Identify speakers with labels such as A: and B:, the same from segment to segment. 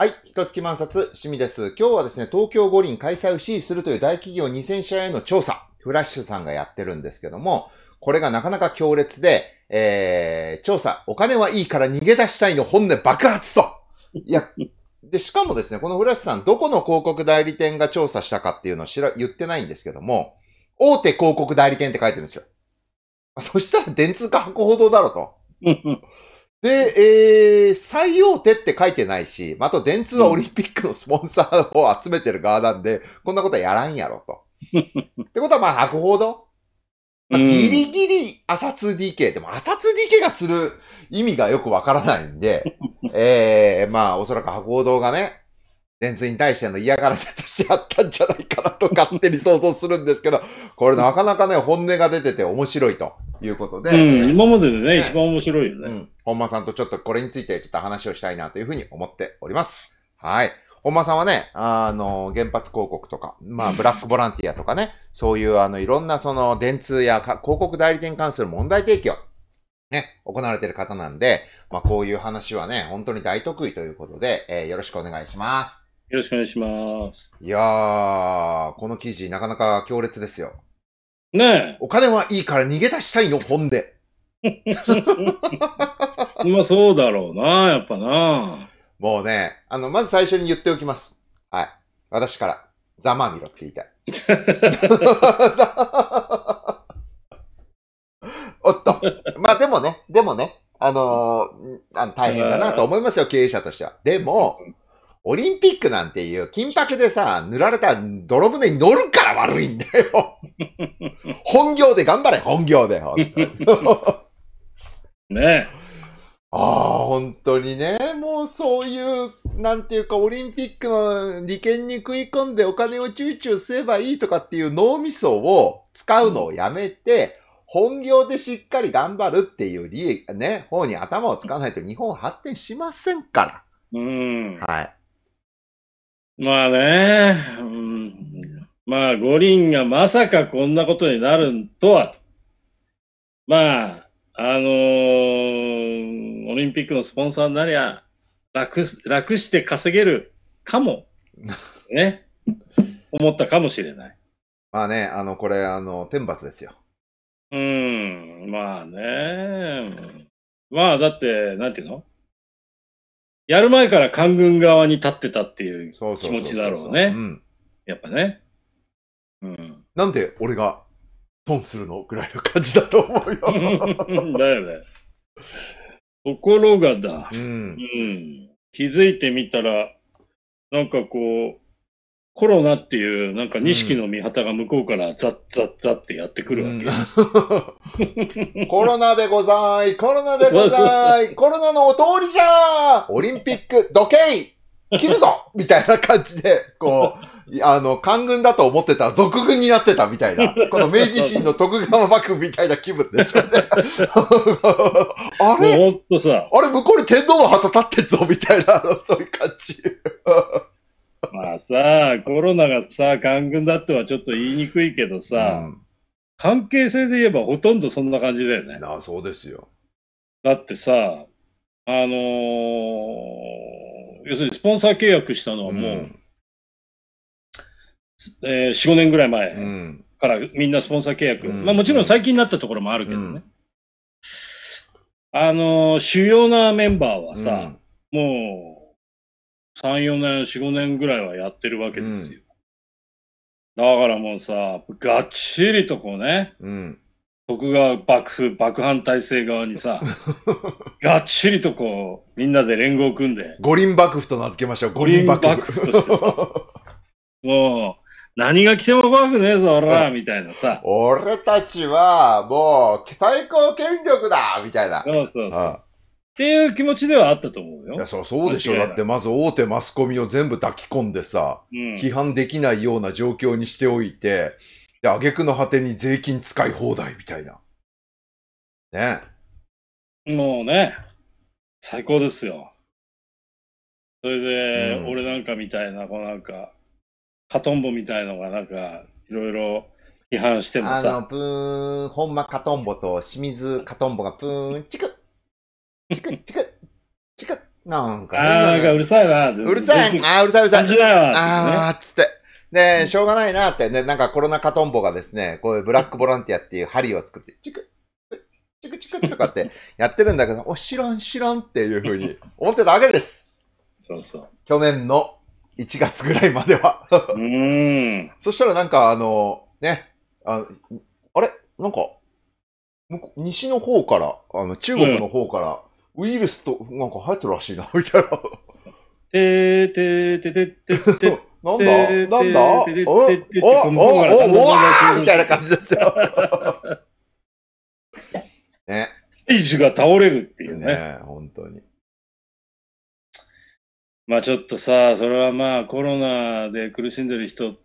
A: はい。一月満札、趣味です。今日はですね、東京五輪開催を支持するという大企業2000社への調査、フラッシュさんがやってるんですけども、これがなかなか強烈で、えー、調査、お金はいいから逃げ出したいの本音爆発と。いや、で、しかもですね、このフラッシュさん、どこの広告代理店が調査したかっていうのを知ら、言ってないんですけども、大手広告代理店って書いてるんですよ。そしたら電通か博報堂だろと。で、えー、最大手って書いてないし、あと電通はオリンピックのスポンサーを集めてる側なんで、こんなことはやらんやろと。ってことはまあ、博報堂、まあ、ギリギリ朝 2DK。でも朝 2DK がする意味がよくわからないんで、えー、まあ、おそらく博報堂がね、電通に対しての嫌がらせとしてあったんじゃないかなと勝手に想像するんですけど、これなかなかね、本音が出てて面白いということで。うん、今まででね、ね一番面白いよね、うん。本間さんとちょっとこれについてちょっと話をしたいなというふうに思っております。はい。本間さんはね、あの、原発広告とか、まあ、ブラックボランティアとかね、そういうあの、いろんなその、電通や広告代理店に関する問題提起をね、行われている方なんで、まあ、こういう話はね、本当に大得意ということで、えー、よろしくお願いします。よろしくお願いします。いやー、この記事なかなか強烈ですよ。ねえ。お金はいいから逃げ出したいの、本で。ま あそうだろうな、やっぱな。もうね、あの、まず最初に言っておきます。はい。私から、ざまあみろって言いたい。おっと。まあでもね、でもね、あのー、あの大変だなと思いますよ、経営者としては。でも、オリンピックなんていう金箔でさ、塗られた泥船に乗るから悪いんだよ。本業で頑張れ、本業で。ねえ。ああ、本当にね、もうそういう、なんていうか、オリンピックの利権に食い込んでお金をチューチューすればいいとかっていう脳みそを使うのをやめて、本業でしっかり頑張るっていう利益、ね、方に頭を使わないと日本発展しませんから。うん。はい。
B: まあね、うん、まあ五輪がまさかこんなことになるとは、まあ、あのー、オリンピックのスポンサーになりゃ楽、楽し
A: て稼げるかも、
B: ね、思ったかもしれない。
A: まあね、あの、これ、あの、天罰ですよ。
B: うん、まあね。まあ、だって、なんていうのやる前から官軍側に立ってたっていう気持ちだろうね。やっぱね。うん。なんで俺が損するのぐらいの感じだと思うよ。だよね。ところがだ、うん、うん、気づいてみたら、なんかこう、コロナっていう、なんか錦の御旗が向こうからザッザッザッってやってくるわけ。う
A: ん、コロナでござい、コロナでござい、コロナのお通りじゃーオリンピック、どけい切るぞ みたいな感じで、こう、あの、官軍だと思ってた、俗軍になってたみたいな、この明治維新の徳川幕府みたいな気分でしょうね。あれあれ、向こうに天皇の旗立ってんぞみたいな、そういう感
B: じ。まあさあ、コロナがさ、官軍だってはちょっと言いにくいけどさ、うん、関係性で言えばほとんどそんな感じだよね。なあ、そうですよ。だってさ、あのー、要するにスポンサー契約したのはもう、うん、えー、4、5年ぐらい前からみんなスポンサー契約、うん、まあ、もちろん最近になったところもあるけどね、うん、あのー、主要なメンバーはさ、もう3、4年、4、5年ぐらいはやってるわけですよ。うん、だからもうさ、がっちりとこうね、うん、徳川幕府、幕藩体制側にさ、がっちりとこう、みんなで連合組んで。五
A: 輪幕府と名
B: 付けましょう、五輪幕府。幕府としてさ、もう、何が来ても怖くねえぞ、俺ら、みたいなさ。俺
A: たちは、もう、最高権力だみたいな。そうそうそう。ああっていう気持ちではあったと思うよ。いや、そそうでしょ。だってまず大手マスコミを全部抱き込んでさ、うん、批判できないような状況にしておいて、で、挙句の果てに税金使い放題みたいな。ね。
B: もうね、最高ですよ。それで、うん、俺なんかみたいな、こうなんか、カトンボみたいのがなんか、いろ
A: いろ批判してもさ。あの、ーン、ほんまカトンボと清水カトンボがプーン、チクチクチクチクなんか。ああ、なんかうるさいな。うるさい。ああ、うるさい、うるさい。ああ、つって。で、しょうがないなって、ね、なんかコロナ禍トンボがですね、こういうブラックボランティアっていう針を作って、チクチクチクとかってやってるんだけど、お、知らん、知らんっていうふうに 思ってたわけです。そうそう。去年の1月ぐらいまでは。うん。そしたらなんかあの、ね、ああれなんか、西の方から、あの中国の方から、ウイルスと、なんか流行ってるらしいな、みたいな。てーてーてててて
B: て。なんだなんだおおおおわーみたいな感じですよ。ね。イジが倒れるっていうね。ね本当に。まあちょっとさ、それはまあコロナで苦しんでる人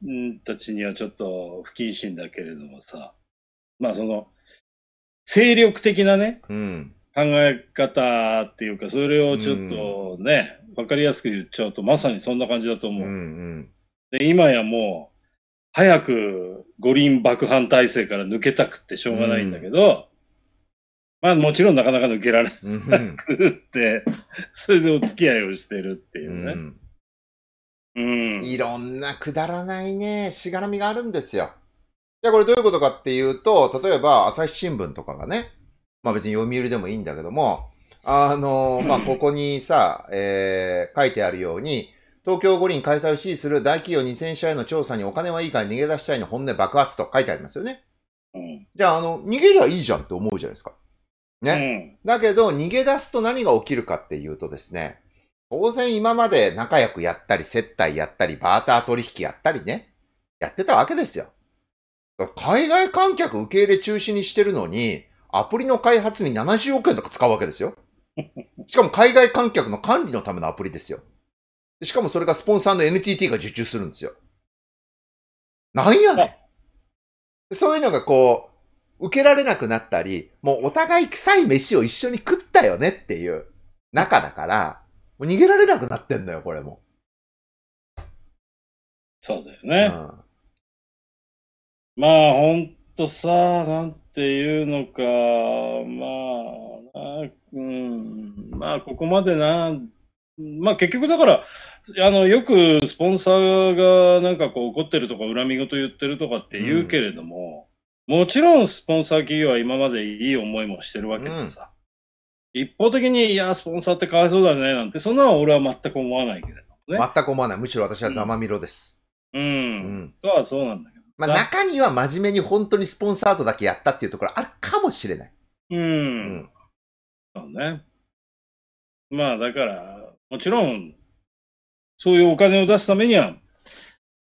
B: たちにはちょっと不謹慎だけれどもさ、まあその、精力的なね、うん、考え方っていうか、それをちょっとね、わ、かりやすく言っちゃうと、まさにそんな感じだと思う。うんうん、で今やもう、早く五輪爆破体制から抜けたくってしょうがないんだけど、うん、まあもちろんなかなか抜けられなくって、うん、それでお付き合いをしてるっていうね。
A: うん、うん、いろんなくだらないね、しがらみがあるんですよ。じゃあこれどういうことかっていうと、例えば朝日新聞とかがね、まあ別に読売でもいいんだけども、あの、まあここにさ、えー、書いてあるように、東京五輪開催を支持する大企業2000社への調査にお金はいいから逃げ出したいの本音爆発と書いてありますよね。うん、じゃあ、あの、逃げりゃいいじゃんって思うじゃないですか。ね。うん、だけど、逃げ出すと何が起きるかっていうとですね、当然今まで仲良くやったり、接待やったり、バーター取引やったりね、やってたわけですよ。海外観客受け入れ中止にしてるのに、アプリの開発に70億円とか使うわけですよ。しかも海外観客の管理のためのアプリですよ。しかもそれがスポンサーの NTT が受注するんですよ。なんやねん。そういうのがこう、受けられなくなったり、もうお互い臭い飯を一緒に食ったよねっていう中だから、もう逃げられなくなってんだよ、これも。
C: そうだよね。うん、
B: まあ、本とさ、なんていうのか、まあ、うん、まあ、ここまでな、まあ結局だから、あの、よくスポンサーがなんかこう怒ってるとか恨み事言ってるとかって言うけれども、うん、もちろんスポンサー企業は今までいい思いもしてるわけでさ、うん、一方的に、いや、スポンサーってかわいそうだねなんて、そんなは俺は全く思わないけれど
A: ね。全く思わない。むしろ私はざまみろです。うん。うん、とはそうなんだまあ、中には真面目に本当にスポンサードだけやったっていうところあるかもしれない。うん。
B: そうね。まあだから、もちろん、そういうお金を出すためには、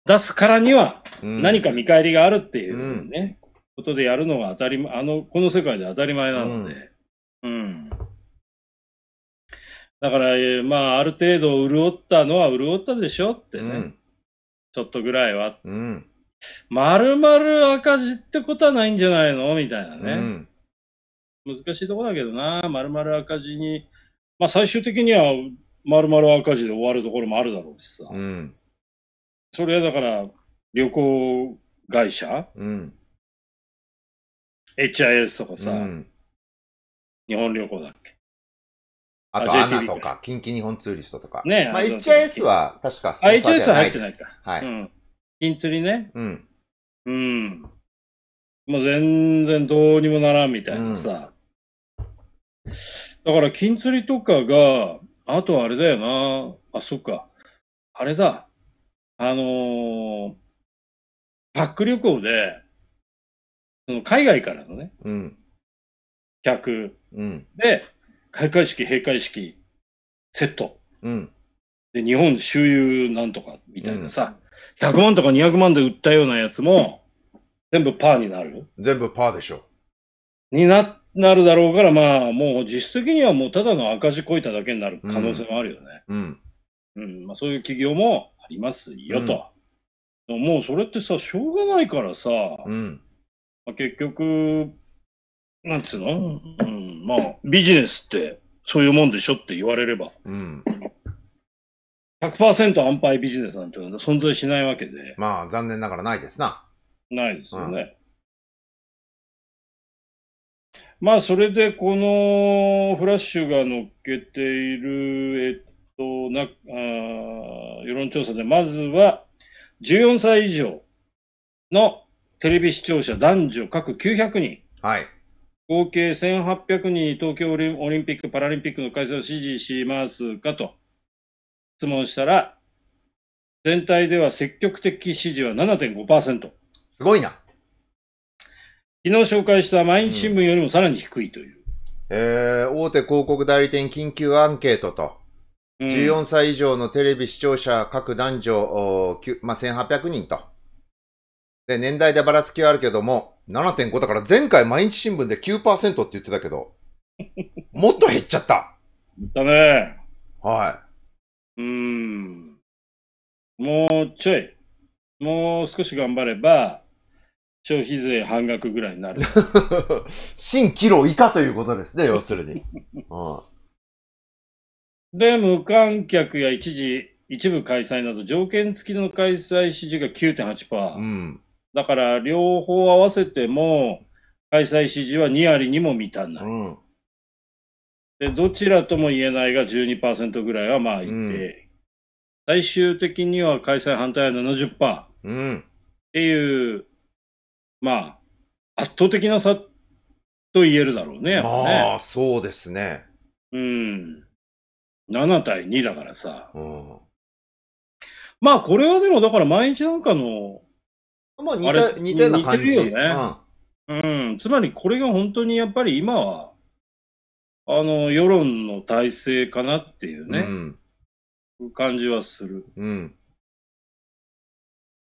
B: 出すからには何か見返りがあるっていうね、うん、ことでやるのが当たりあの、この世界で当たり前なので。うん、うんだから、まあ、ある程度潤ったのは潤ったでしょってね、うん、ちょっとぐらいは、うん、まる赤字ってことはないんじゃないのみたいなね。うん、難しいとこだけどな、まる赤字に、まあ最終的にはまる赤字で終わるところもあるだろうしさ。うん、それはだから、旅行会社、
C: うん、?HIS とかさ、うん、日
A: 本旅行だっけ
C: あと、アナと
A: か、近畿日本ツーリストとか。ねまあ、HIS は確かスポンサーじゃないです。HIS は入ってないか。はい。うん金釣りね。うん。う
B: ん。まあ、全然どうにもならんみたいなさ。うん、だから、金釣りとかが、あとあれだよな。あ、そっか。あれだ。あのー、パック旅行で、その海外からのね、うん、客、うん、で、開会式、閉会式、セット。うん、で、日本周遊なんとかみたいなさ、100万とか200万で売ったようなやつも、全部パーになる全部パーでしょ。にな、なるだろうから、まあ、もう実質的にはもうただの赤字こいただけになる可能性もあるよね。うん。うん、うん、まあ、そういう企業もありますよと。うん、もうそれってさ、しょうがないからさ、うん、まあ、結局、なんつうの、うん、まあ、ビジネスってそういうもんでしょって言われれば、うん、100%安牌ビジネスなんて存在しないわけで。まあ、残念ながらないですな。ないですよね。うん、まあ、それで、このフラッシュが乗っけている、えっと、なあ世論調査で、まずは、14歳以上のテレビ視聴者男女各900人。はい。合計1800人東京オリンピック・パラリンピックの開催を支持しますかと。質問したら、全体では積極的支持は7.5%。すごいな。
A: 昨日紹介した毎日新聞よりもさらに低いという。うん、えー、大手広告代理店緊急アンケートと、うん、14歳以上のテレビ視聴者各男女、まあ、1800人と。で、年代でばらつきはあるけども、7.5だから前回毎日新聞で9%って言ってたけど、もっと減っちゃった。だね。はい。も
B: うちょい。もう少し頑張れば、消費税半額ぐらいになる。
A: 新キロ以下ということですね、要するに。
B: で、無観客や一時、一部開催など、条件付きの開催支持が9.8%。うん、だから、両方合わせても、開催支持は2割にも満たない。うんでどちらとも言えないが12%ぐらいはまあいて、うん、最終的には開催反対は70%っていう、うん、まあ、圧倒的な差と言えるだろうね、やっぱね。ああ、そうですね。うん。7対2だからさ。うん、まあ、これはでも、だから毎日なんかの、まあ似た、似たような感じ。似てるよね。うん、うん。つまり、これが本当にやっぱり今は、あの、世論の体制かなっていうね、うん、感じはする。うん、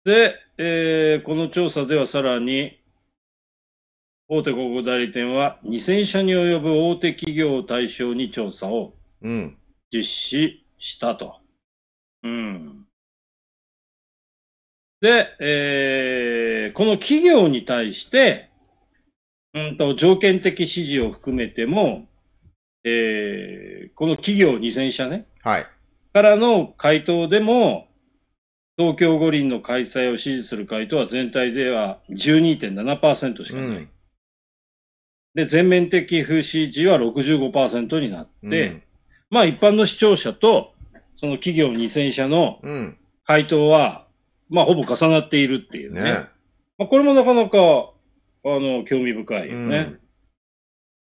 B: で、えー、この調査ではさらに、大手広告代理店は2000社に及ぶ大手企業を対象に調査を実施したと。うん、うんで、えー、この企業に対して、うんと、条件的指示を含めても、えー、この企業2000社ね、はい、からの回答でも、東京五輪の開催を支持する回答は全体では12.7%しかない。うん、で、全面的不支持は65%になって、うん、まあ一般の視聴者とその企業2000社の回答は、うん、まあほぼ重なっているっていうね。ねまあこれもなかなかあの興味深いよね。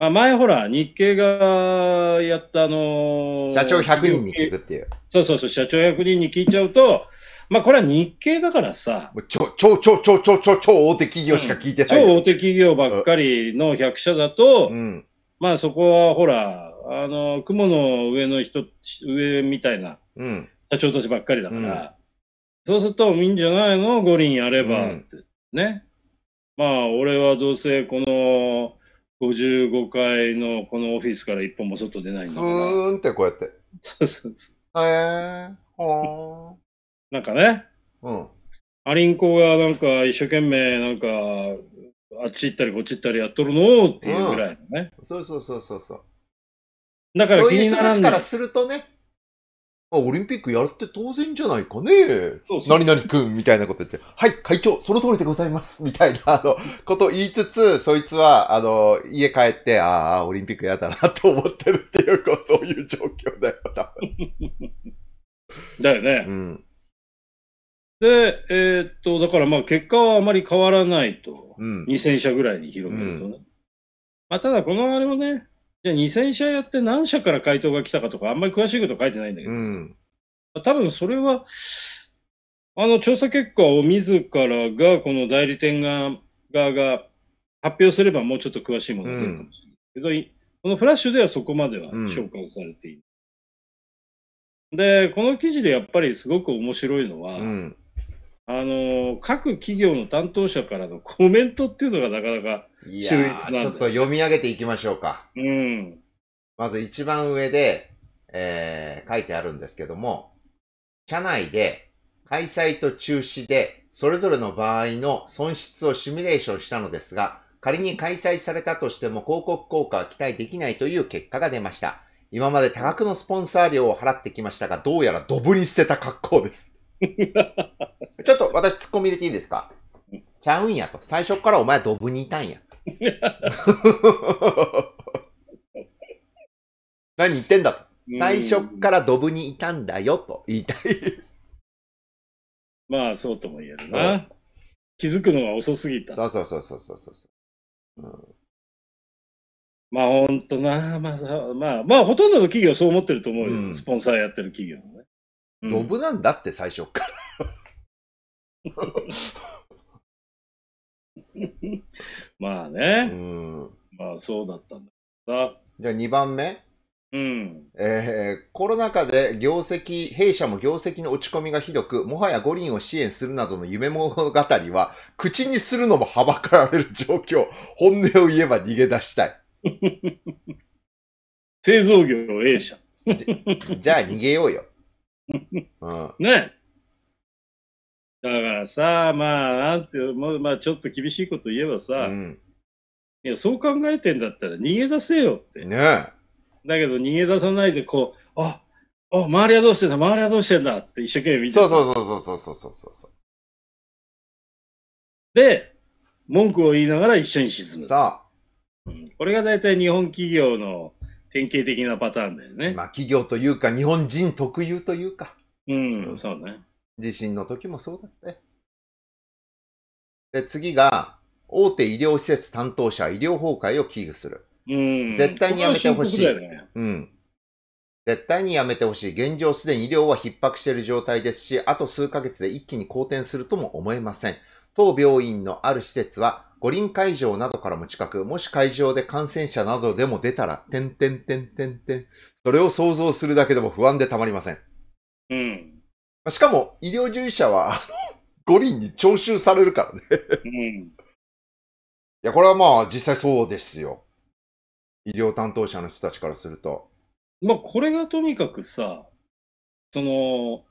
B: あ前ほら、日経がやったあのー社長100人に聞くっていう。そうそうそう、社長100人に聞いちゃうと、まあこれは日経だからさ、超、超、超、超、超、超、超大手企
A: 業しか聞いてない。超大手
B: 企業ばっかりの100社だと、うん。まあそこはほら、あの、雲の上の人、上みたいなうん。社長たちばっかりだから、うんそうすると、いいんじゃないの五輪やればって、ね。まあ俺はどうせこの、55階のこのオフィスから一本も外出ないんだから。ーンっ
A: てこうやって。そうそうそう。へえー、ほー。
B: なんかね。うん。アリンコがなんか一生懸命なんか、あっち行ったりこっち行ったりやっとるのっていうぐらい
A: のね、うん。そうそうそうそうそう。だから気にならそういう人たちからするとね、あ、オリンピックやるって当然じゃないかね。そうそう何々くんみたいなこと言って、はい、会長、その通りでございます。みたいな、あの、こと言いつつ、そいつは、あの、家帰って、ああ、オリンピックやだなと思ってるっていうか、そういう状況だよ、多分。
B: だよね。うん。で、えー、っと、だからまあ結果はあまり変わらないと。うん、2000社ぐらいに広げるとね。うん、まあただこのあれもね、じゃあ2000社やって何社から回答が来たかとか、あんまり詳しいこと書いてないんだけどうん、多分それは、あの調査結果を自らが、この代理店側が発表すればもうちょっと詳しいものが出るかもしれないけど、このフラッシュではそこまでは紹介されている。うん、で、この記事でやっぱりすごく面白いのは、うんあの各企業の担当者からのコ
A: メントっていうのがなかなか秀逸なんでちょっと読み上げていきましょうか。うん、まず一番上で、えー、書いてあるんですけども、社内で開催と中止でそれぞれの場合の損失をシミュレーションしたのですが、仮に開催されたとしても広告効果は期待できないという結果が出ました。今まで多額のスポンサー料を払ってきましたが、どうやらドブに捨てた格好です。ちょっと私突っ込み入れていいですかちゃうんやと。最初からお前ドブにいたんや。何言ってんだと。最初からドブにいたんだよと言いたい。まあ、そうとも言えるな。気づくのが遅すぎた。そ
B: うそうそうそうそうそう。うん、まあ、ほんとな。まあ、まあ、まあ、ほとんどの企業そう思ってると思うよ。うん、スポンサーやってる企業もね。ドブなん
A: だって最初から。まあね、うん。まあそうだったんだじゃあ2番目。うん。えー、コロナ禍で業績、弊社も業績の落ち込みがひどく、もはや五輪を支援するなどの夢物語は、口にするのもはばかられる状況。本音を言えば逃げ出したい。製造業の A 社。じゃあ逃げようよ。うん、
B: ねえ。だからさ、まあ、なんて、まあ、ちょっと厳しいこと言えばさ、うん、いや、そう考えてんだったら逃げ出せよって。ねだけど逃げ出さないで、こう、ああ周りはどうしてんだ、周りはどうしてんだっつって一生懸命見て
A: そうそうそうそうそうそうそう。
B: で、文句を言いながら一緒に沈む。これが大体日本企業の典
A: 型的なパターンだよね。まあ、企業というか、日本人特有というか。うん、そうね。地震の時もそうだったで、次が、大手医療施設担当者、医療崩壊を危惧する。うん。絶対にやめてほしい、ね。うん。絶対にやめてほしい。現状すでに医療は逼迫している状態ですし、あと数ヶ月で一気に好転するとも思えません。当病院のある施設は、五輪会場などからも近く、もし会場で感染者などでも出たら、てんてんてんてんてん。それを想像するだけでも不安でたまりません。うん。しかも、医療従事者は、五輪に徴収されるからねうん。いや、これはまあ、実際そうですよ。医療担当者の人たちからすると。
B: まあ、これがとにかくさ、その、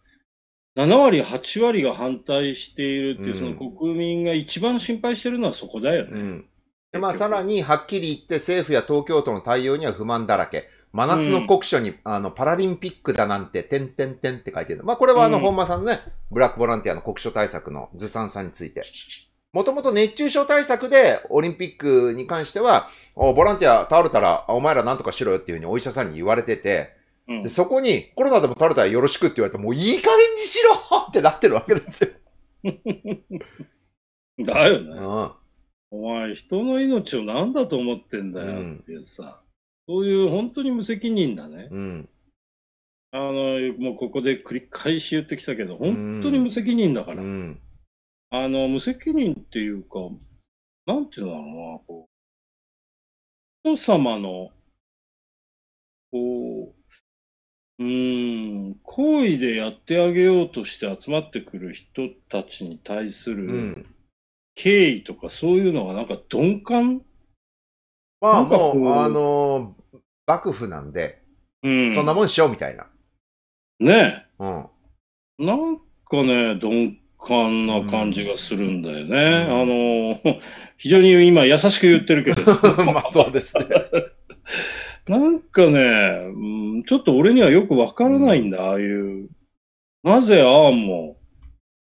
A: 7割、8割が反対しているっていう、その国民が一番心配してるのはそこだよね。うん、でまあ、さらにはっきり言って、政府や東京都の対応には不満だらけ。真夏の酷暑に、うん、あの、パラリンピックだなんて、てんてんてんって書いてる。まあ、これはあの、本間さんのね、ブラックボランティアの酷暑対策のずさんさについて。もともと熱中症対策でオリンピックに関しては、ボランティア倒れたら、お前らなんとかしろよっていうふうにお医者さんに言われてて、うん、でそこにコロナでも倒れたらよろしくって言われて、もういい加減にしろってなってるわけですよ。だよね。うん、
B: お前、人の命を何だと思ってんだよっていうさ。そういう本当に無責任だね。うん、あの、もうここで繰り返し言ってきたけど、本当に無責任だから。うん、あの、無責任っていうか、なんていうのかな、こう、人様の、こう、うん、行為でやってあげようとして集まってくる人たちに対する敬意とかそ
A: ういうのがなんか鈍感まあもう、あのー、幕府なんで、うん、そんなもんしようみたいな。
B: ねえ。うん。なんかね、鈍感な感じがするんだよね。うん、
A: あのー、
B: 非常に今優しく言ってるけど。まあそうですね。なんかね、ちょっと俺にはよくわからないんだ、うん、ああいう。なぜああも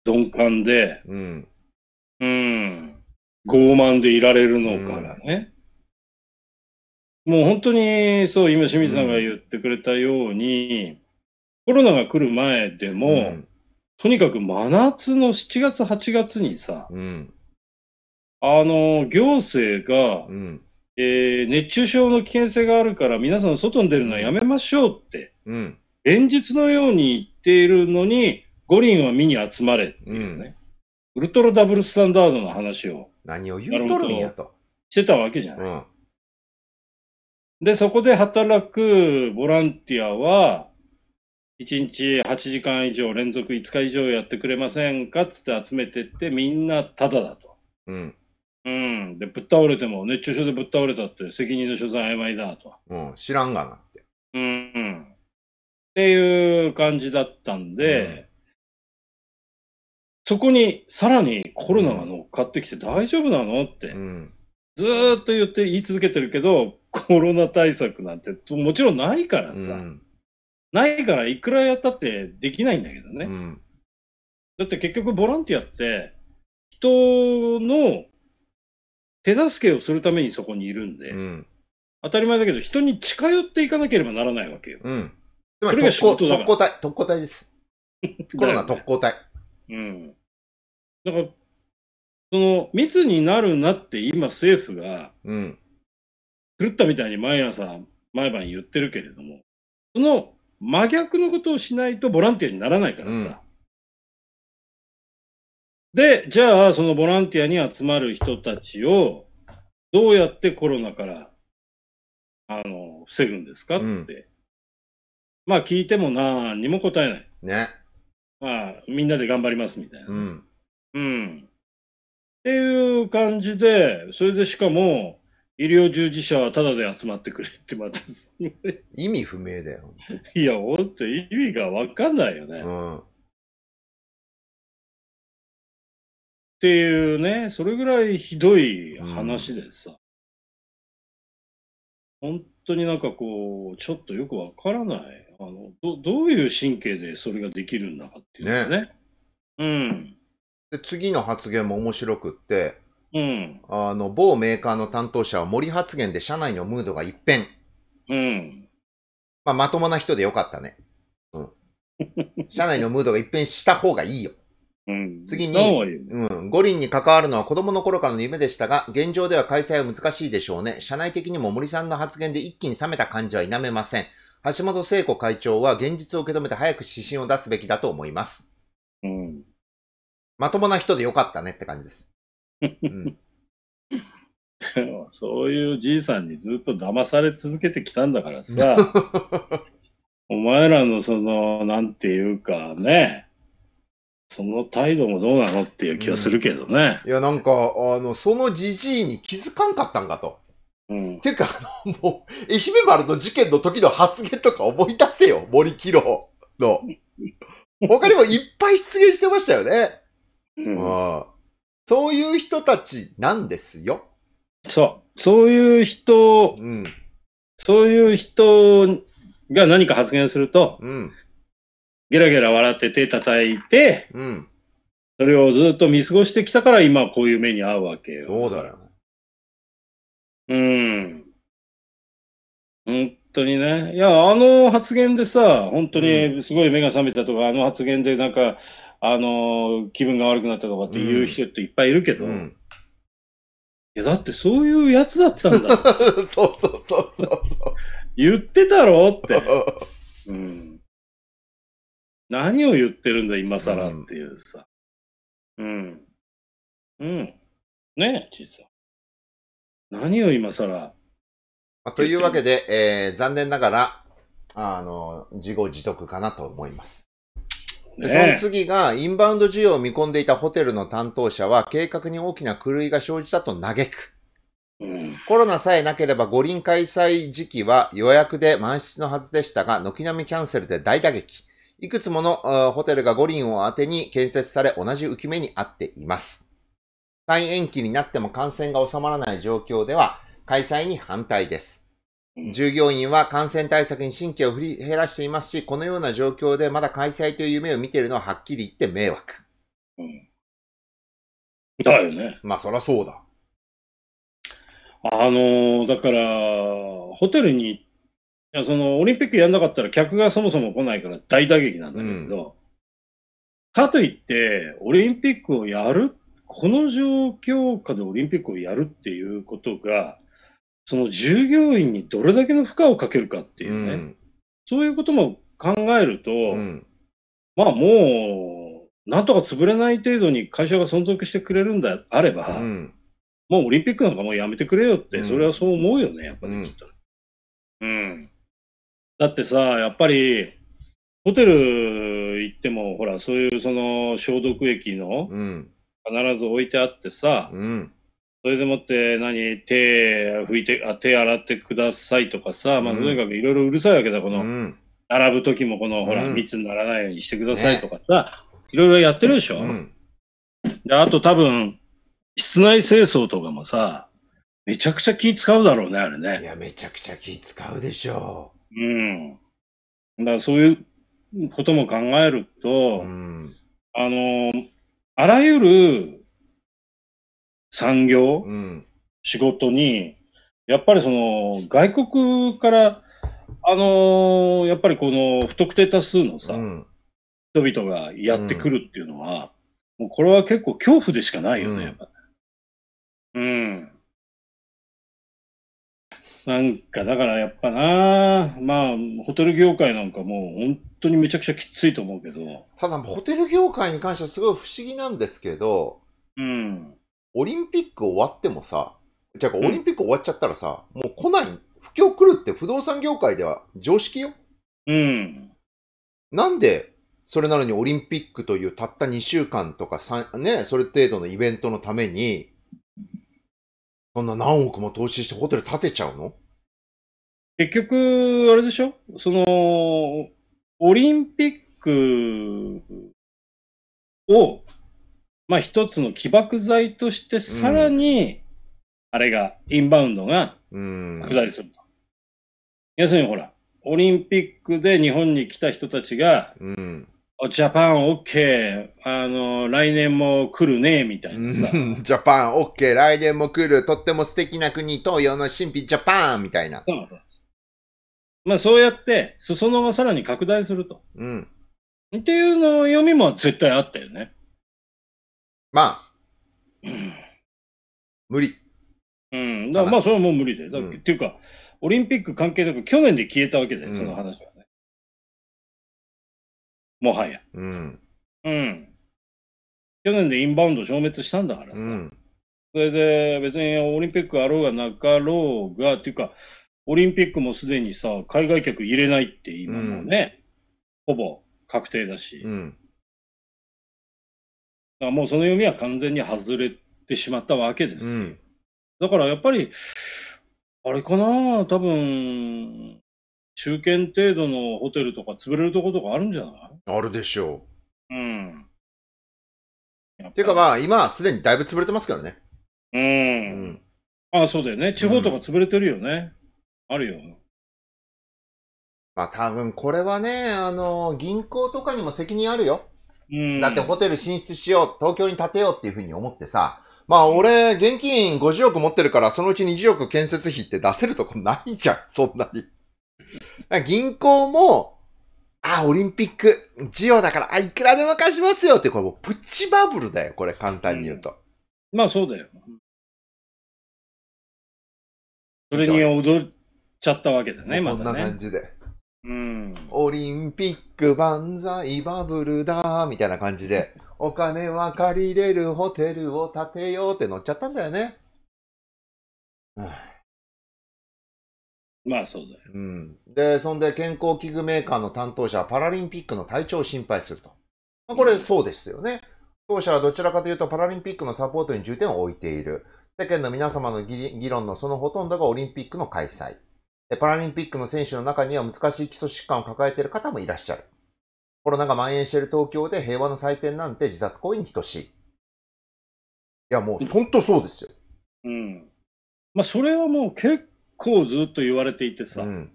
B: 鈍感で、うん、うん、傲慢でいられるのかがね。もう本当にそう、今清水さんが言ってくれたように、うん、コロナが来る前でも、うん、とにかく真夏の7月、8月にさ、うん、あの、行政が、うん、えー、熱中症の危険性があるから皆さん外に出るのはやめましょうって、連日のように言っているのに、五輪は見に集まれっていうね、ウルトラダブルスタンダードの話を。何を言うとるんやと。してたわけじゃない。で、そこで働くボランティアは、1日8時間以上、連続5日以上やってくれませんかつって集めてって、みんなタダだと。うん。うん。で、ぶっ倒れても、熱中症でぶっ倒れたって責任の所在曖昧だと。
A: うん、知らんがなって。
B: うん、うん。っていう感じだったんで、うんそこにさらにコロナが乗っかってきて大丈夫なのって、うん、ずっと言って言い続けてるけど、コロナ対策なんてもちろんないからさ、うん、ないからいくらやったってできないんだけどね、うん、だって結局ボランティアって人の手助けをするためにそこにいるんで、うん、当たり前だけど人に近寄っていかなければならないわけよ、
A: うん、それが仕事だから特攻隊特攻隊です コロナ特攻隊うん
B: だからその密になるなって今政府が、うん狂ったみたいに毎朝、毎晩言ってるけれども、その真逆のことをしないとボランティアにならないからさ。うん、で、じゃあ、そのボランティアに集まる人たちを、どうやってコロナから、あの、防ぐんですかって。うん、まあ、聞いても何にも答えない。ね。まあ、みんなで頑張りますみたいな。うん。うん。っていう感じで、それでしかも、医療従事者はただで集まってくれってまた意味不明だよ。いや、ほんと意味がわかんないよね。うん。っ
C: ていうね、それぐらいひど
B: い話でさ、うん、本当になんかこう、ちょっとよくわからない。あのど、どういう神経でそれができるんだかっていうね。
A: ね。うん。で、次の発言も面白くって、うん、あの某メーカーの担当者は森発言で社内のムードが一変。うん。まあ、まともな人でよかったね。うん。社内のムードが一変した方がいいよ。うん、次に、うん、五輪に関わるのは子供の頃からの夢でしたが、現状では開催は難しいでしょうね。社内的にも森さんの発言で一気に冷めた感じは否めません。橋本聖子会長は現実を受け止めて早く指針を出すべきだと思います。うん。まともな人でよかったねって感じです。
B: そういうじいさんにずっと騙され続けてきたんだからさ、お前らのその、なんていうかね、その態度もどうなのっていう気はするけど
A: ね。うん、いや、なんか、あの、そのじじいに気づかんかったんかと。うん、ていうか、あの、もう、愛媛丸の事件の時の発言とか思い出せよ、森喜朗の。他にもいっぱい出現してましたよね。うん。そういう人たちなんですよ。
B: そう。そういう人、うん、そういう人が何か発言すると、うん、ゲラゲラ笑って手叩いて、うん、それをずっと見過ごしてきたから今こういう目に遭うわけよ。そうだよ。うん。本当にね。いや、あの発言でさ、本当にすごい目が覚めたとか、うん、あの発言でなんか、あの、気分が悪くなったとかっていう人っていっぱいいるけど、うん、いや、だってそういうやつだったんだ。そうそうそうそう。言ってたろって。うん。何を言ってるんだ、今
C: 更っていうさ。うん。うん。ねえ、ちいさ
A: 何を今更。まあ、というわけで、えー、残念ながら、あの、自業自得かなと思います。で、その次が、インバウンド需要を見込んでいたホテルの担当者は、計画に大きな狂いが生じたと嘆く。うん、コロナさえなければ五輪開催時期は予約で満室のはずでしたが、軒並みキャンセルで大打撃。いくつものホテルが五輪を当てに建設され同じ浮き目にあっています。再延期になっても感染が収まらない状況では開催に反対です。従業員は感染対策に神経を振り減らしていますし、このような状況でまだ開催という夢を見ているのははっきり言って迷惑。うん、だよね。まあ、そりゃそうだ。
B: あのだから、ホテルに、いやそのオリンピックやんなかったら客がそもそも来ないから大打撃なんだけど、うん、かといって、オリンピックをやる、この状況下でオリンピックをやるっていうことが、その従業員にどれだけの負荷をかけるかっていうね、うん、そういうことも考えると、うん、まあもう、なんとか潰れない程度に会社が存続してくれるんであれば、うん、もうオリンピックなんかもうやめてくれよって、それはそう思うよね、やっぱできっと。うん。だってさ、やっぱり、ホテル行っても、ほら、そういうその消毒液の、必ず置いてあってさ、うんそれでもって何、手拭いて、あ、手洗ってくださいとかさ、まあ、とにかくいろいろうるさいわけだ、この、うん、並ぶ時もこの、ほら、うん、密にならないようにしてくださいとかさ、いろいろやってるでしょ、うん、で、あと多分、室内清掃とかもさ、めちゃくちゃ気使うだろうね、あれね。いや、めちゃくちゃ気使うでしょう。うん。だからそういうことも考えると、うん、あの、あらゆる産業、うん、仕事に、やっぱりその外国から、あのー、やっぱりこの不特定多数のさ、うん、人々がやってくるっていうのは、うん、もうこれは結構恐怖でしかないよね、やっぱ。うん。なんか、だからやっぱな、まあ、ホテル業界なんかもう本当にめちゃくちゃきついと思うけど。ただ、ホ
A: テル業界に関してはすごい不思議なんですけど、うん。オリンピック終わってもさ、じゃあオリンピック終わっちゃったらさ、うん、もう来ない、不況来るって不動産業界では常識よ。うん。なんで、それなのにオリンピックというたった2週間とか3、ね、それ程度のイベントのために、そんな何億も投資してホテル建てちゃうの結局、あれでしょその、オリンピック
B: をまあ、一つの起爆剤として、さらに、あれが、インバウンドが拡大すると。要するにほら、オリンピックで日本に来た人たちが、うん、ジャパンオッケ
A: ー、あの、来年も来るね、みたいなさ。ジャパンオッケー、来年も来る、とっても素敵な国、東洋の神秘ジャパンみたいな。そうなす。まあ
B: そうやって、裾野がさらに拡大すると。うん。っていうの読みも絶対あったよね。まあ、無理。うん、だまあ、それはもう無理で。だ、うん、っていうか、オリンピック関係なく、去年で消えたわけだよ、その話はね。うん、もはや。うん。うん。去年でインバウンド消滅したんだからさ。うん、それで、別にオリンピックあろうがなかろうが、っていうか、オリンピックもすでにさ、海外客入れないって今もうね、ほぼ確定だし。うんからもうその読みは完全に外れてしまったわけです。うん、だからやっぱり、あれかな、多分中堅程度のホテルとか潰れるとことかあるんじゃない
A: あるでしょ
B: う。うん。ていうかまあ、今、すでにだいぶ潰れてますからね。うん。う
A: ん、ああ、そうだよね。地方とか潰れてるよね。うん、あるよ。まあ、多分これはね、あの、銀行とかにも責任あるよ。うんだってホテル進出しよう、東京に建てようっていうふうに思ってさ、まあ俺、現金50億持ってるから、そのうち20億建設費って出せるとこないじゃん、そんなに。銀行も、あ、オリンピック、ジオだから、あ、いくらでも貸しますよって、これもうプチバブルだよ、これ簡単に言うと。うん、まあそうだよ。
B: それに踊
A: っちゃったわけだね、またね。こんな感じで。うん、オリンピック万歳バブルだみたいな感じで、お金は借りれるホテルを建てようって乗っちゃったんだよね。まあそうだよ。うん。で、そんで健康器具メーカーの担当者はパラリンピックの体調を心配すると。まあ、これそうですよね。当社はどちらかというとパラリンピックのサポートに重点を置いている。世間の皆様の議論のそのほとんどがオリンピックの開催。パラリンピックの選手の中には難しい基礎疾患を抱えている方もいらっしゃる。コロナが蔓延している東京で平和の祭典なんて自殺行為に等しい。いや、もう本当そうですよ。う
B: ん。まあ、それはもう結構ずっと言われていてさ、うん、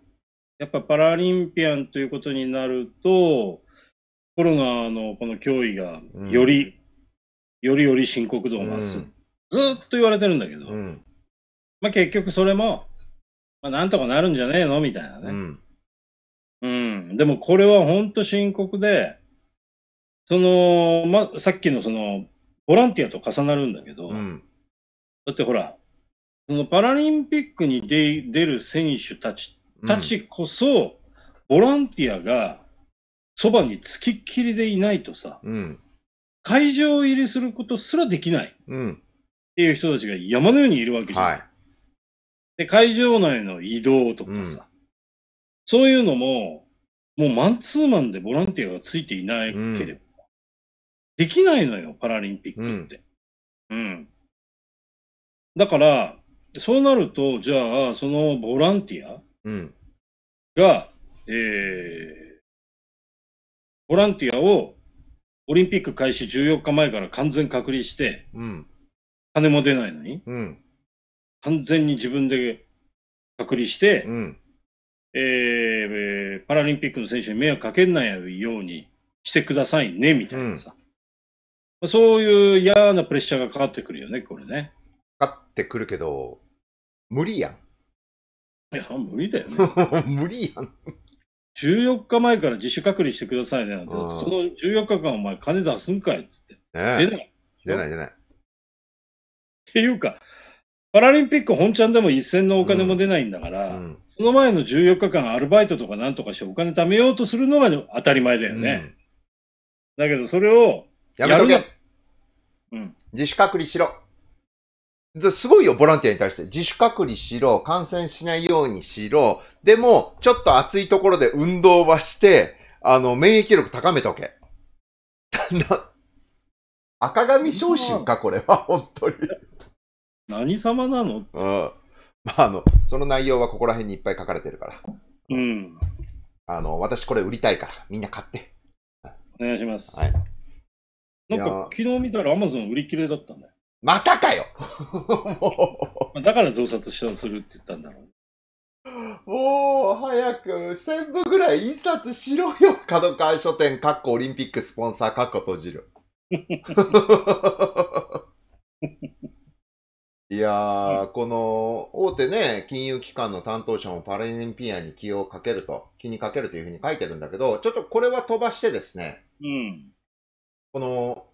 B: やっぱパラリンピアンということになると、コロナのこの脅威がより、うん、よりより深刻度を増す。うん、ずっと言われてるんだけど、まあ結局それも、まあ、なんとかなるんじゃねえのみたいなね。うん。うん、でもこれは本当深刻で、その、ま、さっきのその、ボランティアと重なるんだけど、うん、だってほら、そのパラリンピックに出る選手たち、たちこそ、ボランティアがそばにつきっきりでいないとさ、うん、会場入りすることすらできないっていう人たちが山のようにいるわけじゃん。はいで、会場内の移動とかさ、うん、そういうのも、もうマンツーマンでボランティアがついていなければ、できないのよ、パラリンピックって。うん。だから、そうなると、じゃあ、そのボランティアが、うん、えー、ボランティアをオリンピック開始14日前から完全隔離して、うん、金も出ないのに、うん、完全に自分で隔離して、うんえー、パラリンピックの選手に迷惑かけないようにしてくださいね、みたいなさ。うん、そういう嫌なプレッシャーがかかってくるよね、これね。かかってくるけど、
A: 無理やん。
B: いや、無理だよね。無理やん。14日前から自主隔離してくださいねうん、その14日間お前金出すんかいっつって。ね、出ない。出ない出ない。っていうか、パラリンピック本ちゃんでも一銭のお金も出ないんだから、うん、その前の14日間アルバイトとかなんとかしてお金貯めようとするのが当たり前だよね。うん、だけどそれを
A: やめとけ、うん、自主隔離しろ。すごいよ、ボランティアに対して。自主隔離しろ、感染しないようにしろ、でも、ちょっと暑いところで運動はして、あの、免疫力高めとけ。赤髪昇進か、これは、本当に。何様なのうん。まあ、あの、その内容はここら辺にいっぱい書かれてるから。うん。あの、私これ売りたいから、みんな買って。お願いします。はい。なんか昨日見たら Amazon 売り切れだったんだよ。またかよ だから増刷したするって言ったんだろう。おもう早く1000部ぐらい印刷しろよ角川書店、かっこオリンピックスポンサー、かっこ閉じる。いやー、うん、この大手ね、金融機関の担当者もパラリンピアに気をかけると、気にかけるというふうに書いてるんだけど、ちょっとこれは飛ばしてですね、うん、この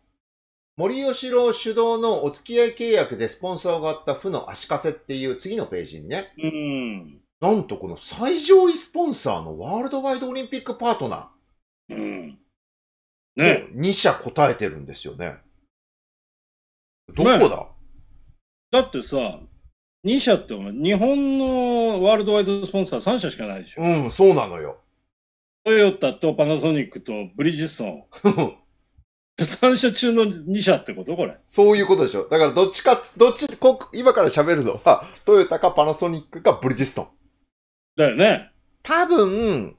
A: 森喜朗主導のお付き合い契約でスポンサーがあった負の足かせっていう次のページにね、うん、なんとこの最上位スポンサーのワールドワイドオリンピックパートナー、うん、ね、2社答えてるんですよね。どこだ、ねだってさ、
B: 2社ってお前、日本のワールドワイドスポンサー3社しかないでしょ。うん、そうなのよ。トヨタとパナソニックとブリヂストン。3
A: 社中の2社ってことこれ。そういうことでしょ。だからどっちか、どっち、こ今から喋るのは、トヨタかパナソニックかブリヂストン。だよね。多分、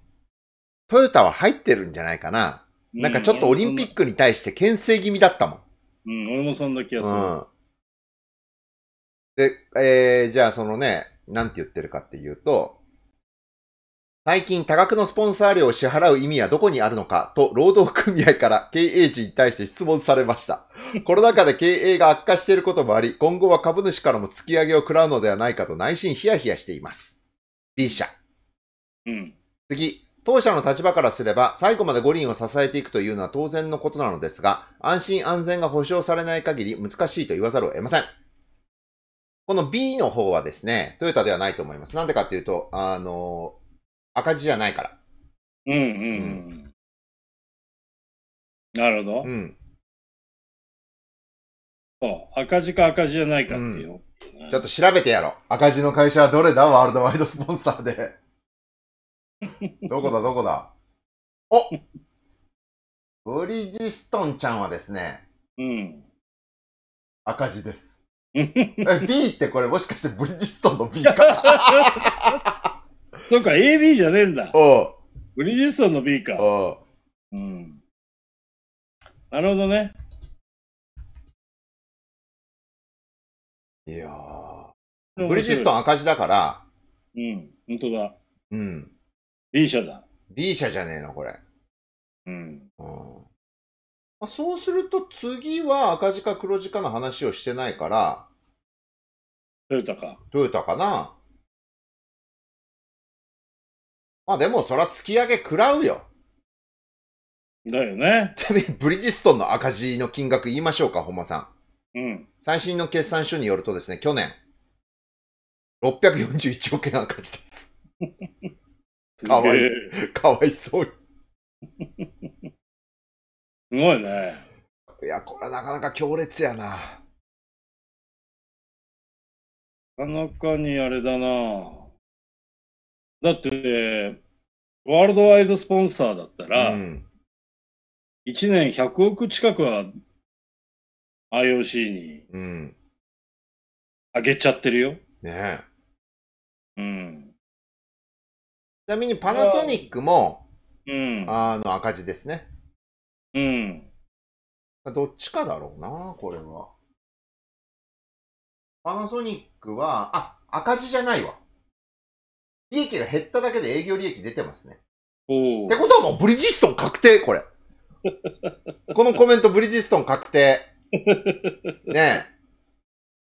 A: トヨタは入ってるんじゃないかな。なんかちょっとオリンピックに対して牽制気味だったもん。うん、俺もそんな気がする。うんで、えー、じゃあそのね、なんて言ってるかっていうと、最近多額のスポンサー料を支払う意味はどこにあるのかと労働組合から経営陣に対して質問されました。コロナ禍で経営が悪化していることもあり、今後は株主からも突き上げを食らうのではないかと内心ヒヤヒヤしています。B 社。うん。次。当社の立場からすれば、最後まで五輪を支えていくというのは当然のことなのですが、安心安全が保障されない限り難しいと言わざるを得ません。この B の方はですね、トヨタではないと思います。なんでかっていうと、あの、赤字じゃないから。
C: うんうん、うん。
A: なるほど。うん。
C: そう、赤字か赤字じゃないかっていう、うん、ちょっと調
A: べてやろう。赤字の会社はどれだワールドワイドスポンサーで。どこだどこだおブリヂストンちゃんはですね、うん。赤字です。B ってこれもしかしてブリヂストンの B か。そっか、AB じゃねえんだ。
B: ブリヂストンの B か。うん。なるほど
C: ね。いやブリヂストン赤
A: 字だから。うん、本当だ。うん。B 社だ。B 社じゃねえの、これ。うん。うんまあ、そうすると次は赤字か黒字かの話をしてないから、ト
C: ヨタか。トヨタかな。まあでもそら
A: 突き上げ食らうよ。だよね。ちなみにブリヂストンの赤字の金額言いましょうか、本間さん。うん。最新の決算書によるとですね、去年、641億円赤字です。かわい、
C: かわいそうすごいね。いや、これなかなか強烈やな。
B: なかなかにあれだな。だって、ワールドワイドスポンサーだったら、うん、1年100億近くは IOC に、あげちゃって
C: るよ。ねえ。うん。ちなみにパナソニ
A: ックも、うん、あの赤字ですね。うん。どっちかだろうな、これは。パナソニックは、あ、赤字じゃないわ。利益が減っただけで営業利益出てますね。おってことはもうブリヂストン確定、これ。このコメントブリヂストン確定。ねえ。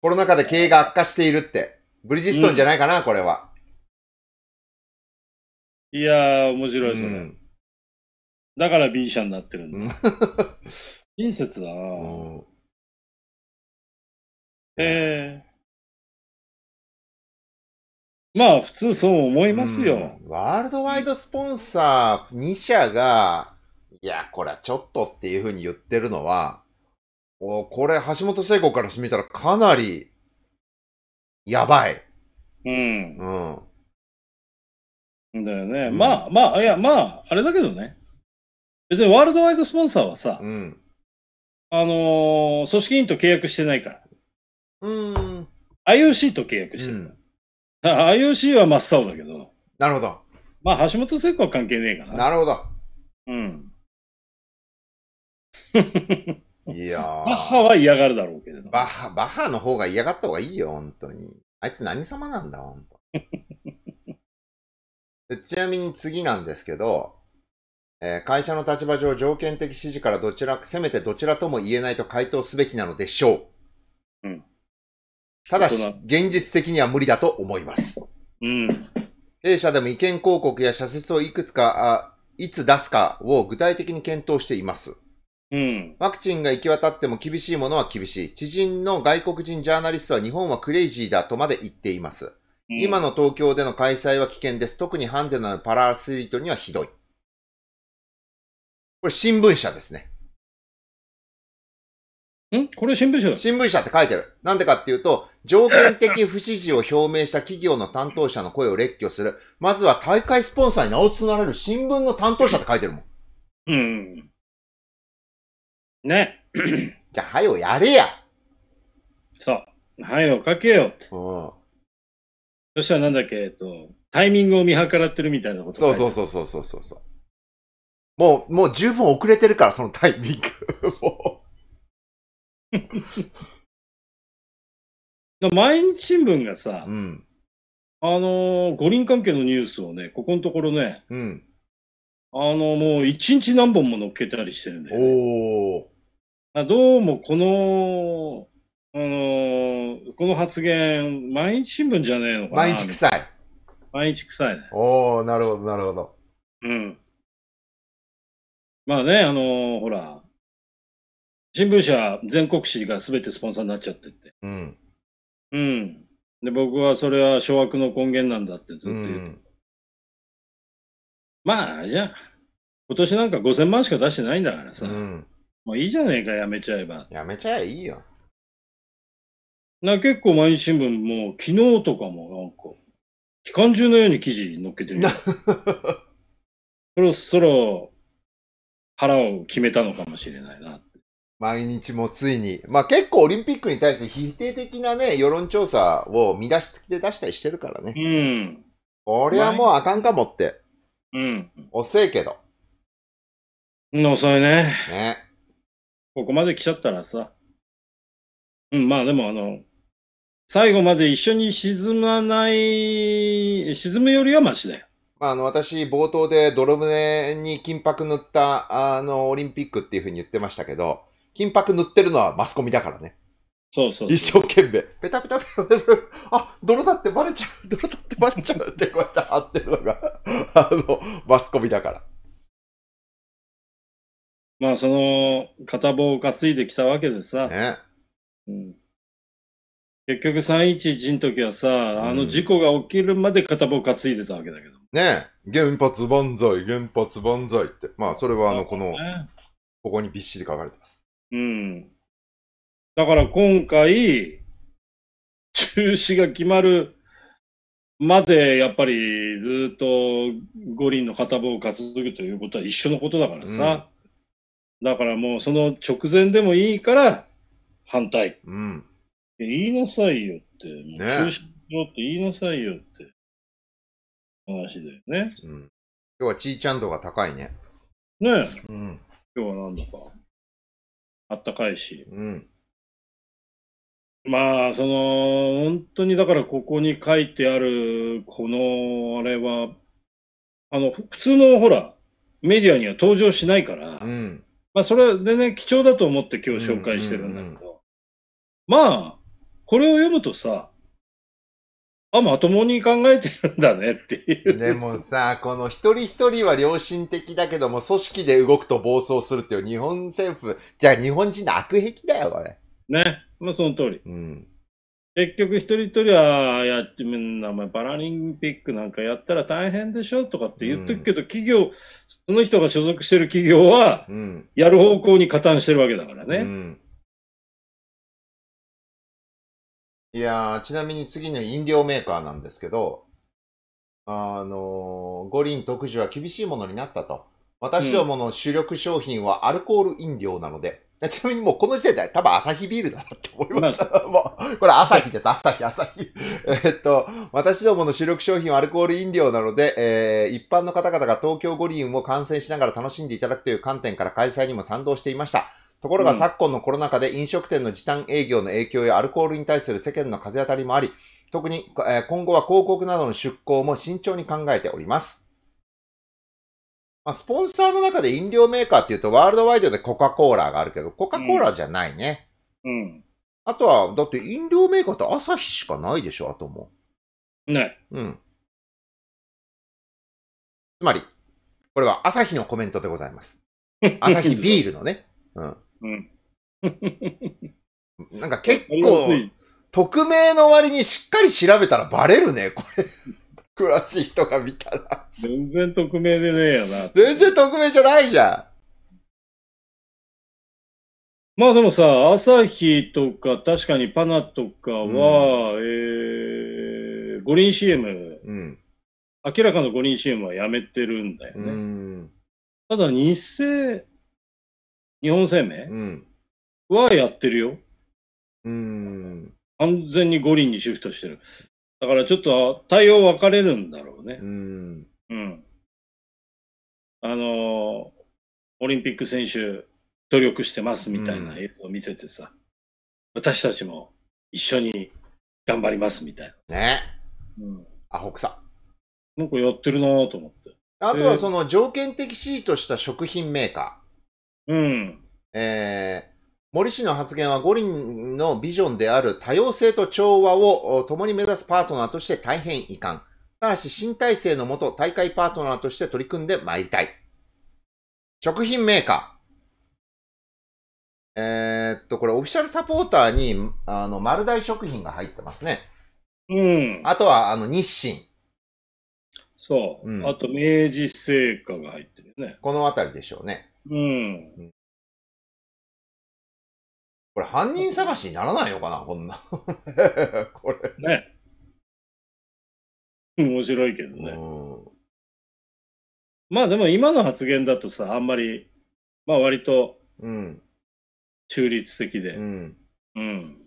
A: コロナ禍で経営が悪化しているって。ブリヂストンじゃないかな、うん、これは。
B: いやー、面白いですね。うんだから B 社になってるんだ。親切
C: だなぁ。ええ
A: ー、まあ、普通そう思いますよ、ワールドワイドスポンサー2社が、いや、これはちょっとっていうふうに言ってるのは、おこれ、橋本聖子からしてみたらかなり、やばい。うん。うん。だよね。うん、まあ、ま
B: あ、いや、まあ、あれだけどね。別にワールドワイドスポンサーはさ、うん、あのー、組織委員と契約してないから。
C: うん。
B: IOC と契約してる、うん、IOC は真っ青だけど。なるほど。まあ、橋本聖子は
A: 関係ねえかな。なるほど。うん。いや バッハは嫌がるだろうけど。バッハ、バッハの方が嫌がった方がいいよ、本当に。あいつ何様なんだ、本当 ちなみに次なんですけど、会社の立場上条件的指示からどちら、せめてどちらとも言えないと回答すべきなのでしょう。うん。ただし、現実的には無理だと思います。うん。弊社でも意見広告や社説をいくつか、あいつ出すかを具体的に検討しています。うん、ワクチンが行き渡っても厳しいものは厳しい。知人の外国人ジャーナリストは日本はクレイジーだとまで言っています。うん、今の東京での開催は危険です。特にハンデナのパラアスリートにはひどい。これ新聞社ですね。んこれ新聞社だ。新聞社って書いてる。なんでかっていうと、条件的不支持を表明した企業の担当者の声を列挙する。まずは大会スポンサーに名を連ねる新聞の担当者って書いてるもん。うん。ね。じゃあ、はよやれや。そう。はよ書けよ。
B: そしたらなんだっけ、えっと、タイミングを見計らってるみたいなことそうそうそうそうそうそう。もう、もう十分遅れてるから、そのタイミング。も 毎日新聞がさ、うん、あのー、五輪関係のニュースをね、ここのところね、うん、あのー、もう一日何本も載っけたりしてるんで、ね、おどうもこの、あのー、この発言、毎日新聞じゃねえのかな。毎日臭い。毎日臭いね。おなるほど、なるほど。
C: うん。まあね、あのー、ほら、
B: 新聞社全国紙が全てスポンサーになっちゃってて。うん。うん。で、僕はそれは掌悪の根源なんだってずっと言って。うん、まあ、じゃあ、今年なんか5000万しか出してないんだからさ。うん、もういいじゃねえか、やめちゃえば。やめちゃえばいいよ。な結構毎日新聞もう昨日とかもなんか、期間中のように記事載っけてる。
A: そろそろ腹を決めたのかもしれないな。毎日もついに、まあ結構オリンピックに対して否定的なね、世論調査を見出し付きで出したりしてるからね。うん。こはもうあかんかもって。うん。遅いけど。遅いね。ね。ここまで
B: 来ちゃったらさ。うん、まあでもあの、最後まで一緒に沈まない、沈むよりはマシだよ。
A: あの、私、冒頭で泥船に金箔塗った、あの、オリンピックっていうふうに言ってましたけど、金箔塗ってるのはマスコミだからね。そうそう一生懸命、ペタペタペタペタ、あ、泥だってバレちゃう、泥だってバレちゃうってこうやって貼ってるのが あの、マスコミだから。まあ、その、片棒を担
B: いできたわけでさ。ね。うん結局311の時はさ、あの事故が起きるまで片棒担いでたわけだけど。
A: ねえ、原発万歳、原発万歳って。まあ、それはあの、この、ね、ここにびっしり書かれてます。うん。だから今回、中止が決
B: まるまで、やっぱりずっと五輪の片棒を担ぐということは一緒のことだからさ。うん、だからもうその直前でもいいから、反対。うん言いなさいよって、もう中止しろって言いなさいよって話だよね。うん、今日はち
C: ー
A: ちゃん度が高いね。
C: ねえ、うん、今日はなんだか、あった
B: かいし。うん、まあ、その、本当にだからここに書いてある、この、あれは、あの、普通のほら、メディアには登場しないから、うん、まあ、それでね、貴重だと思って今日紹介してるんだけど、うんうんうん、まあ、これを読むとさ、
A: あ、まともに考えてるんだねっていう。でもさ、この一人一人は良心的だけども、組織で動くと暴走するっていう日本政府、じゃあ日本人の悪癖だよ、これ。ね。まあその通り。うん。結局一人一人は、
B: やってみんな、パラリンピックなんかやったら大変でしょとかって言っとくけど、うん、企業、その人が所属してる企業は、やる方向に加担してるわけだから
A: ね。うんいやちなみに次の飲料メーカーなんですけど、あのー、五輪特需は厳しいものになったと。私どもの主力商品はアルコール飲料なので、うん、ちなみにもうこの時点で多分アサヒビールだなって思います。もう、これアサヒです。アサヒ、アサヒ。えっと、私どもの主力商品はアルコール飲料なので、えー、一般の方々が東京五輪を観戦しながら楽しんでいただくという観点から開催にも賛同していました。ところが昨今のコロナ禍で飲食店の時短営業の影響やアルコールに対する世間の風当たりもあり、特に今後は広告などの出稿も慎重に考えております。まあ、スポンサーの中で飲料メーカーっていうとワールドワイドでコカ・コーラがあるけど、コカ・コーラじゃないね。うん。うん、あとは、だって飲料メーカーって朝日しかないでしょ、あとも。ね。うん。つまり、これは朝日のコメントでございます。朝日ビールのね。うん。うん。なんか結構、匿名の割にしっかり調べたらバレるね、これ。詳しい人が見たら。全然匿名でねえよな。全然匿名じゃないじゃん。まあ
B: でもさ、朝日とか、確かにパナとかは、うん、えー、五輪 CM、うん、明らかな五輪 CM はやめてるんだよね。ただ、日生、日本生命、うん、はやってるよ。うん。完全に五輪にシフトしてる。だからちょっと対応分かれるんだろうね。うん。うん。あのオリンピック選手努力してますみたいな映像を見せてさ、うん、私たちも一緒に頑張りますみたいな。
A: ね。うん。アホさ。なんかやってるなと思って。あとはその条件的シートした食品メーカー。うん。えー、森氏の発言は五輪のビジョンである多様性と調和を共に目指すパートナーとして大変遺憾。ただし新体制のもと大会パートナーとして取り組んでまいりたい。食品メーカー。えー、っと、これオフィシャルサポーターに、あの、丸大食品が入ってますね。うん。あとは、あの、日清。そう、うん、あと明治製菓が入ってるね。この辺りでしょうね。うん。うん、これ犯人探しにならないのかな、こんな。これ。ね。
C: 面白いけどね。まあで
B: も今の発言だとさ、あんまり、まあ割と、中立的で、うん。うん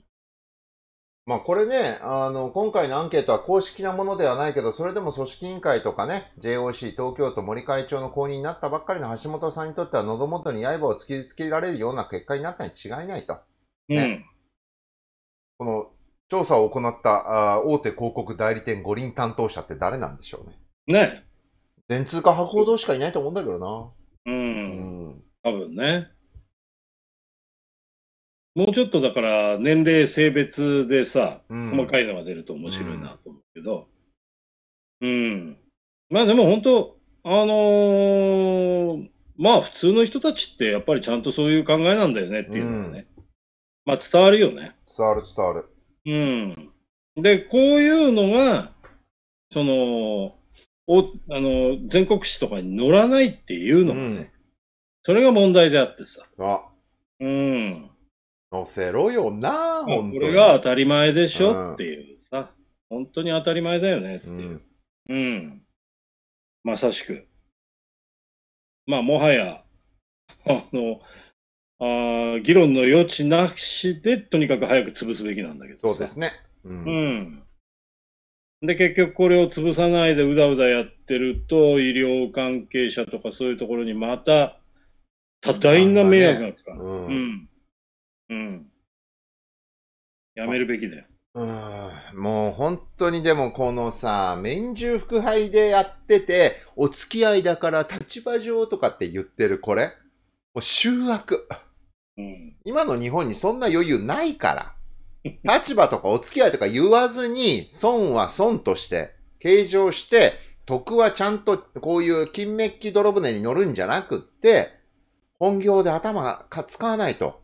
A: まあこれね、あの、今回のアンケートは公式なものではないけど、それでも組織委員会とかね、JOC 東京都森会長の公認になったばっかりの橋本さんにとっては喉元に刃を突きつけられるような結果になったに違いないと。ね、うん、この調査を行ったあ大手広告代理店五輪担当者って誰なんでしょうね。ね。電通か博報堂しかいないと思うんだけどな。うん。うん、多分ね。
B: もうちょっとだから年齢、性別でさ、うん、細かいのが出ると面白いなと思うけど、うん。うん、まあでも本当、あのー、まあ普通の人たちってやっぱりちゃんとそういう考えなんだよねっていうのはね、うん、まあ伝わるよね。
A: 伝わる伝わる。
B: うん。で、こういうのが、その、おあの全国紙とかに乗らないっていうのもね、それが問題であってさ。あうん。
A: 乗せろよな、これが当たり前でしょって
B: いうさ、本当に当たり前だよねっていう。うん。うん、まさしく。まあ、もはや、あの、あ議論の余地なしで、とにかく早く潰すべきなんだけどそうです
A: ね。うん、うん。
B: で、結局これを潰さないでうだうだやってると、医療関係者とかそういうところにまた
A: 多大な迷惑が
B: かかる。ううんうん。やめるべきだよ。
A: うんもう本当にでもこのさ、免獣腹配でやってて、お付き合いだから立場上とかって言ってるこれ、もう醜悪。うん、今の日本にそんな余裕ないから。立場とかお付き合いとか言わずに、損は損として、計上して、徳はちゃんとこういう金メッキ泥船に乗るんじゃなくって、本業で頭が使わないと。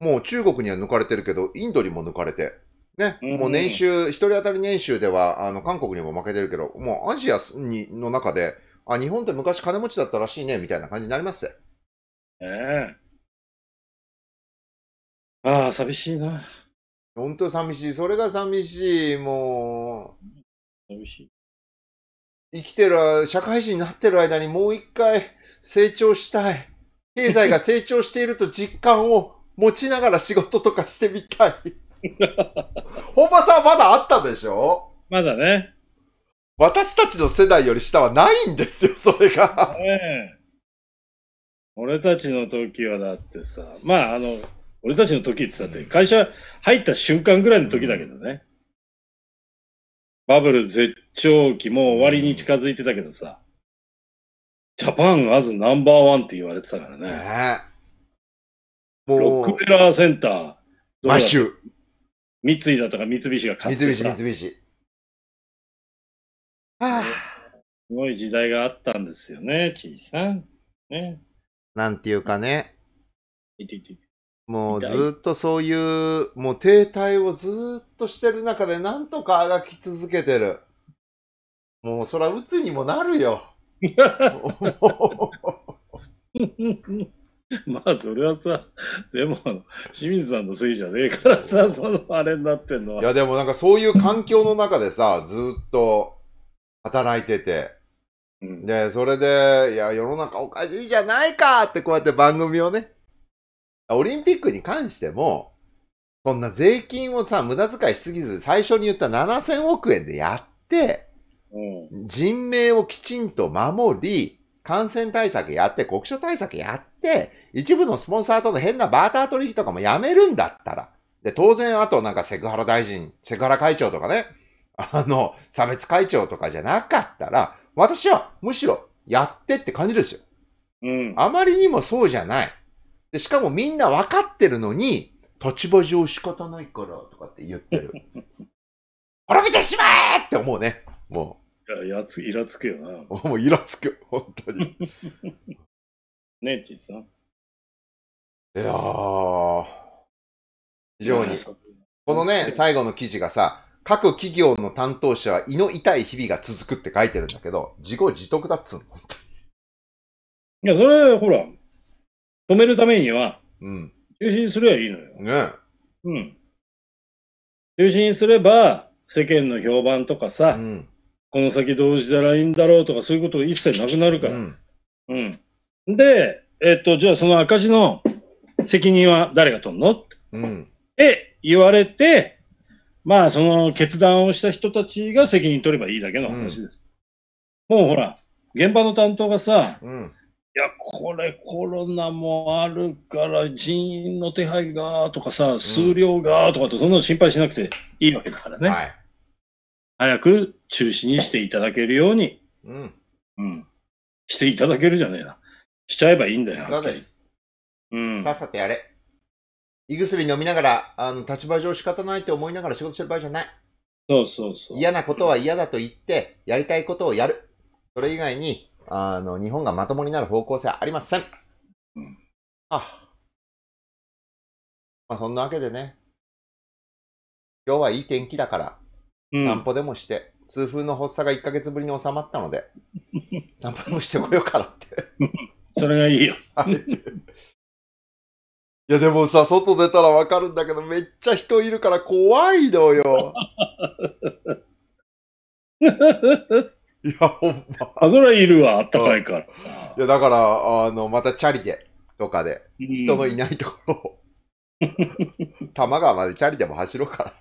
A: もう中国には抜かれてるけど、インドにも抜かれて、ね、もう年収、一人当たり年収では、あの、韓国にも負けてるけど、もうアジアにの中で、あ、日本って昔金持ちだったらしいね、みたいな感じになりますねえ。ああ、寂しいな。本当寂しい。それが寂しい。もう。寂しい。生きてる、社会人になってる間にもう一回成長したい。経済が成長していると実感を持ちながら仕事とかしてみたい。本場さんまだあったでしょまだね。私たちの世代より下はないんですよ、そ
B: れが。ね俺たちの時はだってさ、まあ、あの、俺たちの時ってさって、会社入った瞬間ぐらいの時だけどね。バブル絶頂期も終わりに近づいてたけどさ、ジャパンアズナンバーワンって言われてたからね。ねロックフェラーセンター。マッシュ。三井だとか三菱が買ってさ三菱、三菱。はあ、すごい時代があったん
C: で
A: すよね、ちいさん。ね。なんていうかね。もうずっとそういう、もう停滞をずっとしてる中で、なんとかあがき続けてる。もうそら、うつにもなるよ。まあ、それはさ、でも、清水さんのせいじゃねえから
B: さ、そのあれになってんのは。いや、で
A: もなんかそういう環境の中でさ、ずっと働いてて、うん、で、それで、いや、世の中おかしいじゃないかってこうやって番組をね、オリンピックに関しても、そんな税金をさ、無駄遣いしすぎず、最初に言った7000億円でやって、うん、人命をきちんと守り、感染対策やって、国書対策やって、一部のスポンサーとの変なバーター取引とかもやめるんだったら、で、当然、あとなんかセクハラ大臣、セクハラ会長とかね、あの、差別会長とかじゃなかったら、私はむしろやってって感じですよ。うん。あまりにもそうじゃない。で、しかもみんなわかってるのに、立場上仕方ないからとかって言ってる。滅びてしまえって思うね。も
B: う。いや、やつ、イラつくよな。
A: もうイラつく、
C: 本当に。ねえ、ちいさん。いや
A: ー、
C: 非常に。このね、最
A: 後の記事がさ、各企業の担当者は胃の痛い日々が続くって書いてるんだけど、自業自得だっつうの、本当に。いや、それ、ほら、止めるためには、うん。
B: 中止にすればいいのよ。ねうん。中止にすれば、世間の評判とかさ、うん、この先どうしたらいいんだろうとか、そういうこと一切なくなるから。うん。うん、で、えっと、じゃあその赤字の責任は誰が取るのって、うん、言われて、まあ、その決断をした人たちが責任取ればいいだけの話です。うん、もうほら、現場の担当がさ、うん、いや、これコロナもあるから、人員の手配がとかさ、数量がとかって、そんなの心配しなくていいわけだからね。はい、早く中止にしていただけるように、う
C: ん、うん、
A: していただけるじゃねえな。しちゃえばいいんだよ。そうです。さっさとやれ。胃薬飲みながら、あの、立場上仕方ないって思いながら仕事してる場合じゃない。そうそうそう。嫌なことは嫌だと言って、やりたいことをやる。それ以外に、あの、日本がまともになる方向性はありません。うん。あ。まあ、そんなわけでね、今日はいい天気だから、散歩でもして、痛風の発作が1ヶ月ぶりに収まったので、
C: 散歩でもし
A: てこようかなって。それがいいよ。いやでもさ、外出たらわかるんだけど、めっちゃ人いるから怖いのよ。いや、ほんま。あ、それはいるわ、あったかいからさ。いや、だから、あの、またチャリで、とかで、人のいないところを、う多摩川までチャリでも走ろうから。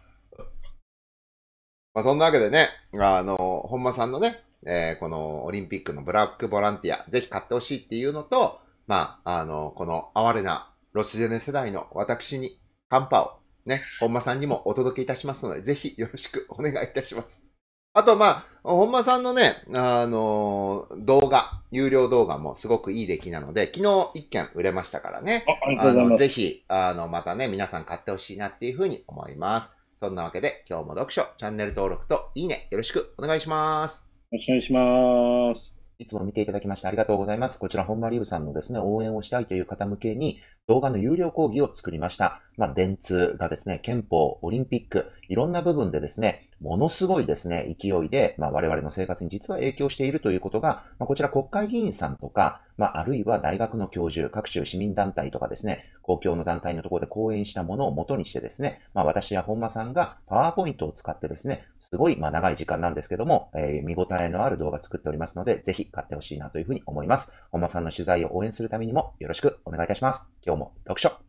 A: まあ、そんなわけでね、あの、本間さんのね、えー、このオリンピックのブラックボランティア、ぜひ買ってほしいっていうのと、まあ、あの、この哀れなロスジェネ世代の私にカンパをね、本間さんにもお届けいたしますので、ぜひよろしくお願いいたします。あと、まあ、本間さんのね、あのー、動画、有料動画もすごくいい出来なので、昨日一件売れましたからね。あありがとうございます。ぜひ、あの、またね、皆さん買ってほしいなっていうふうに思います。そんなわけで、今日も読書、チャンネル登録といいね、よろしくお願いします。よろしくお願いします。いつも見ていただきましてありがとうございます。こちら、本間リブさんのですね、応援をしたいという方向けに、動画の有料講義を作りました。まあ、電通がですね、憲法、オリンピック、いろんな部分でですね、ものすごいですね、勢いで、まあ、我々の生活に実は影響しているということが、まあ、こちら国会議員さんとか、まあ、あるいは大学の教授、各種市民団体とかですね、公共の団体のところで講演したものを元にしてですね、まあ、私や本間さんがパワーポイントを使ってですね、すごい、まあ、長い時間なんですけども、えー、見応えのある動画作っておりますので、ぜひ買ってほしいなというふうに思います。本間さんの取材を応援するためにもよろしくお願いいたします。今日も読書